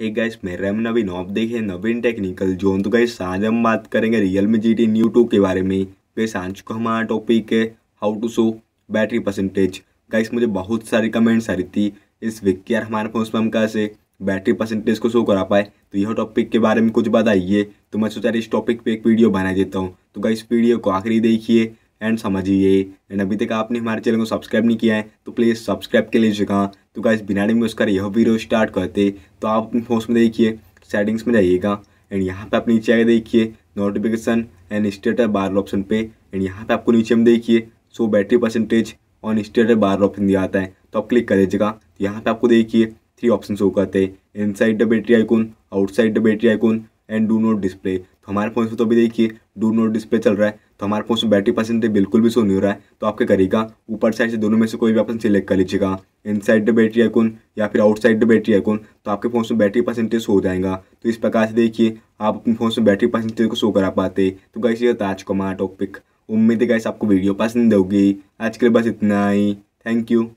hey guys मेरा हम नवीन आप देखे नवीन टेक्निकल जोन तो गाइस आज हम बात करेंगे Realme G T new two के बारे में गाइस आज को हमारा टॉपिक है how to show battery percentage guys मुझे बहुत सारी कमेंट्स आ रही थी इस वीक की यार हमारे फोन हम कैसे बैटरी परसेंटेज को शो करा पाए तो यह टॉपिक के बारे में कुछ बात आइए तो मैं सोचा इस टॉपिक पर एक वीडियो बना देता हूँ तो गाइस वीडियो को आखिरी देखिए एंड समझिए एंड अभी तक आपने हमारे चैनल को सब्सक्राइब नहीं किया है तो प्लीज़ सब्सक्राइब कर लीजिएगा तो गाइस बिना में उसका यह वीडियो स्टार्ट करते तो आप अपने फोन में देखिए सेटिंग्स में जाइएगा एंड यहाँ पे आप नीचे आगे देखिए notification and status bar option पे एंड यहाँ पे आपको नीचे में देखिए so battery percentage on status bar option दिया आता है तो आप क्लिक कर दीजिएगा तो यहाँ पे आपको देखिए थ्री ऑप्शन शो करते हैं inside the battery icon outside the battery icon and do not display तो हमारे फ़ोन से तो अभी देखिए डू नोट डिस्प्ले चल रहा है तो हमारे फोन से बैटरी परसेंटेज बिल्कुल भी सो नहीं हो रहा है तो आप क्या करिएगा ऊपर साइड से दोनों में से कोई भी ऑप्शन सिलेक्ट कर लीजिएगा inside the battery icon या फिर आउटसाइड द बैटरी आइकोन तो आपके फ़ोन में बैटरी परसेंटेज सो जाएगा तो इस प्रकार से देखिए आप अपने फ़ोन से बैटरी परसेंटेज को शो करा पाते तो गैस ये था आज का हमारा टॉपिक उम्मीद है गैस आपको वीडियो पसंद होगी आज के लिए बस इतना ही थैंक यू